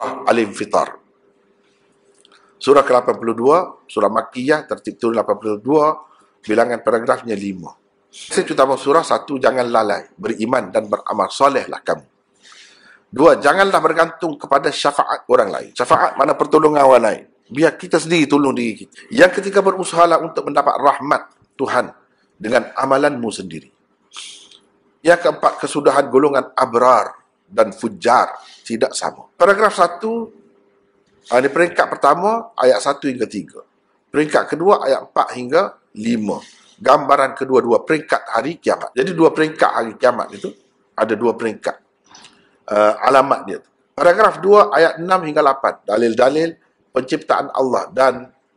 Ah, Al-Infitar. Surah ke-82, Surah Makiyah, tertib turun 82, bilangan paragrafnya 5. Maksud utama surah, satu, jangan lalai, beriman dan beramal, solehlah kamu. Dua, janganlah bergantung kepada syafaat orang lain. Syafaat mana pertolongan orang lain. Biar kita sendiri tolong diri kita. Yang ketiga, berusahalah untuk mendapat rahmat Tuhan dengan amalanmu sendiri. Yang keempat, kesudahan golongan abrar, dan fujar tidak sama. Paragraf 1 uh, di peringkat pertama ayat 1 hingga 3. Peringkat kedua ayat 4 hingga 5. Gambaran kedua-dua peringkat hari kiamat. Jadi dua peringkat hari kiamat itu ada dua peringkat uh, alamat dia. Paragraf 2 ayat 6 hingga 8. Dalil-dalil penciptaan Allah dan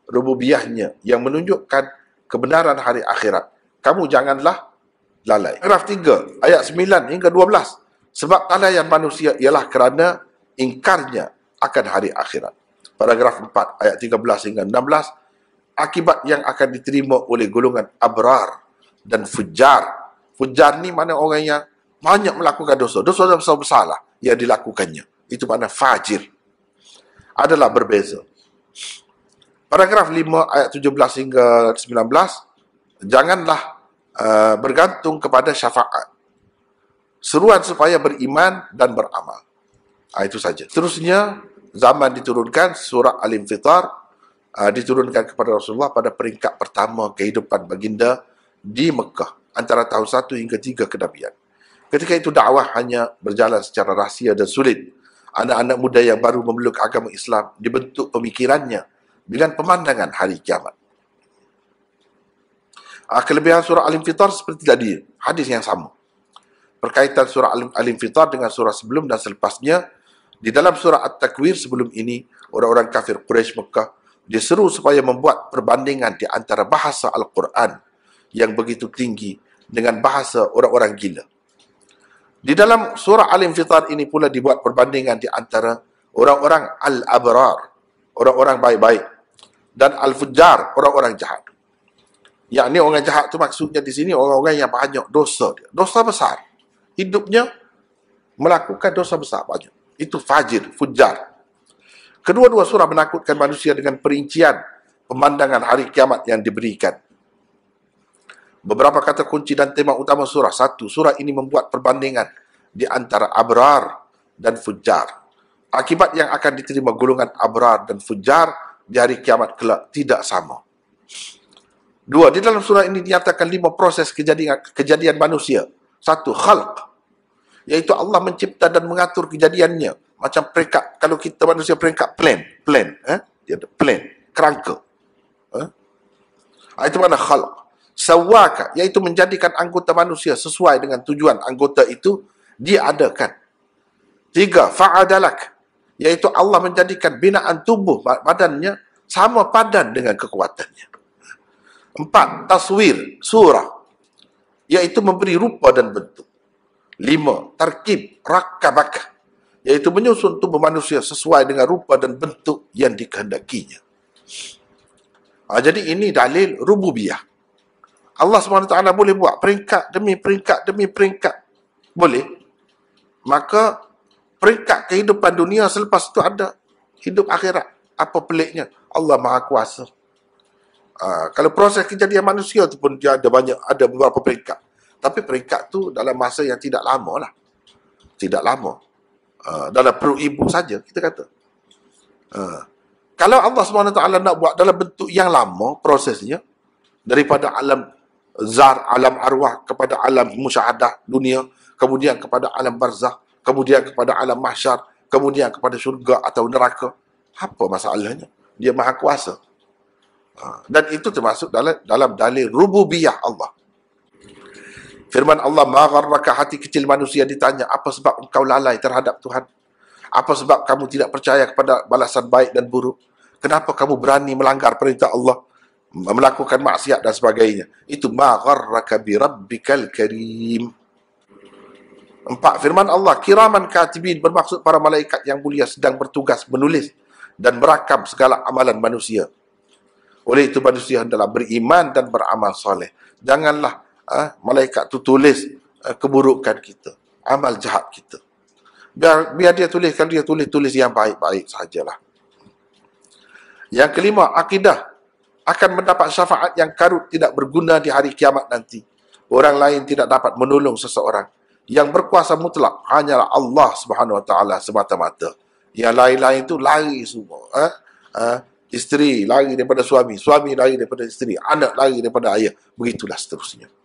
rububiahnya yang menunjukkan kebenaran hari akhirat. Kamu janganlah lalai. Paragraf 3 ayat 9 hingga 12. Sebab yang manusia ialah kerana ingkarnya akan hari akhirat. Paragraf 4 ayat 13 hingga 16 akibat yang akan diterima oleh golongan abrar dan fujar. Fujar ni mana orang yang banyak melakukan dosa. Dosa yang besar-besar lah yang dilakukannya. Itu mana fajir. Adalah berbeza. Paragraf 5 ayat 17 hingga 19 janganlah uh, bergantung kepada syafaat seruan supaya beriman dan beramal. Nah, itu saja. Terusnya zaman diturunkan surah Al-Infitar uh, diturunkan kepada Rasulullah pada peringkat pertama kehidupan baginda di Mekah antara tahun 1 hingga 3 kenabian. Ketika itu dakwah hanya berjalan secara rahsia dan sulit. Anak-anak muda yang baru memeluk agama Islam dibentuk pemikirannya dengan pemandangan hari kiamat. Ah, kelebihan surah Al-Infitar seperti tadi, hadis yang sama perkaitan surah Al-Infitar dengan surah sebelum dan selepasnya di dalam surah At-Takwir sebelum ini orang-orang kafir Quraisy Mekah diseru supaya membuat perbandingan di antara bahasa Al-Quran yang begitu tinggi dengan bahasa orang-orang gila. Di dalam surah Al-Infitar ini pula dibuat perbandingan di antara orang-orang Al-Abrar, orang-orang baik-baik dan Al-Fujar, orang-orang jahat. Yang ni orang jahat tu maksudnya di sini orang-orang yang banyak dosa dia. Dosa besar hidupnya melakukan dosa besar banyak. Itu fajir, fujar. Kedua-dua surah menakutkan manusia dengan perincian pemandangan hari kiamat yang diberikan. Beberapa kata kunci dan tema utama surah. Satu, surah ini membuat perbandingan di antara abrar dan fujar. Akibat yang akan diterima golongan abrar dan fujar di hari kiamat kelak tidak sama. Dua, di dalam surah ini dinyatakan lima proses kejadian, kejadian manusia satu khalq iaitu Allah mencipta dan mengatur kejadiannya macam peringkat kalau kita manusia peringkat plan plan eh dia ada plan kerangka eh? Ah, itu mana khalq sawaka iaitu menjadikan anggota manusia sesuai dengan tujuan anggota itu diadakan tiga fa'adalak iaitu Allah menjadikan binaan tubuh badannya sama padan dengan kekuatannya empat taswir surah iaitu memberi rupa dan bentuk. Lima, tarkib rakabaka, iaitu menyusun tubuh manusia sesuai dengan rupa dan bentuk yang dikehendakinya. Ha, jadi ini dalil rububiyah. Allah SWT boleh buat peringkat demi peringkat demi peringkat. Boleh. Maka peringkat kehidupan dunia selepas itu ada. Hidup akhirat. Apa peliknya? Allah Maha Kuasa. Ha, kalau proses kejadian manusia tu pun dia ada banyak ada beberapa peringkat. Tapi peringkat tu dalam masa yang tidak lama lah. Tidak lama. Ha, dalam perut ibu saja kita kata. Ha, kalau Allah SWT nak buat dalam bentuk yang lama prosesnya daripada alam zar, alam arwah kepada alam musyahadah dunia kemudian kepada alam barzah kemudian kepada alam mahsyar kemudian kepada syurga atau neraka apa masalahnya? Dia maha kuasa. Ha, dan itu termasuk dalam dalam dalil rububiyah Allah. Firman Allah, "Magharraka hati kecil manusia ditanya, apa sebab engkau lalai terhadap Tuhan? Apa sebab kamu tidak percaya kepada balasan baik dan buruk? Kenapa kamu berani melanggar perintah Allah, melakukan maksiat dan sebagainya?" Itu magharraka bi rabbikal karim. Empat firman Allah, "Kiraman katibin" bermaksud para malaikat yang mulia sedang bertugas menulis dan merakam segala amalan manusia. Oleh itu manusia hendaklah beriman dan beramal soleh. Janganlah uh, malaikat tu tulis uh, keburukan kita, amal jahat kita. Biar biar dia tuliskan dia tulis tulis yang baik-baik sajalah. Yang kelima, akidah akan mendapat syafaat yang karut tidak berguna di hari kiamat nanti. Orang lain tidak dapat menolong seseorang. Yang berkuasa mutlak hanyalah Allah Subhanahu Wa Taala semata-mata. Yang lain-lain tu lari semua. Eh? Eh? isteri lari daripada suami, suami lari daripada isteri, anak lari daripada ayah, begitulah seterusnya.